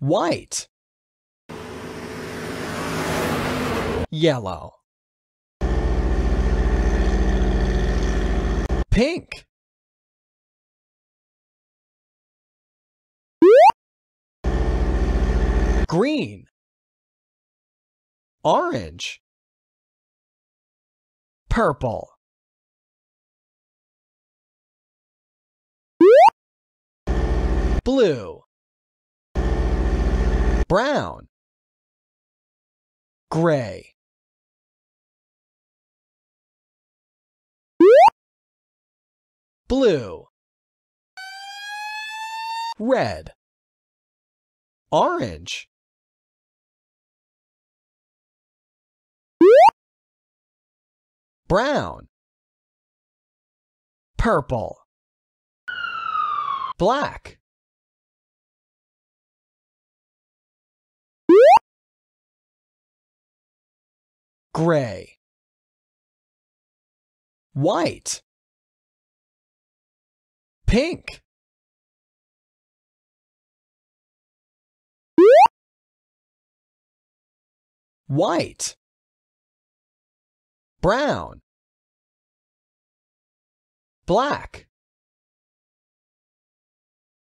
White. Yellow. Pink. Green. Orange. Purple. Blue brown, gray. blue, red, orange, brown, purple, black. gray, white, pink. White, brown, black.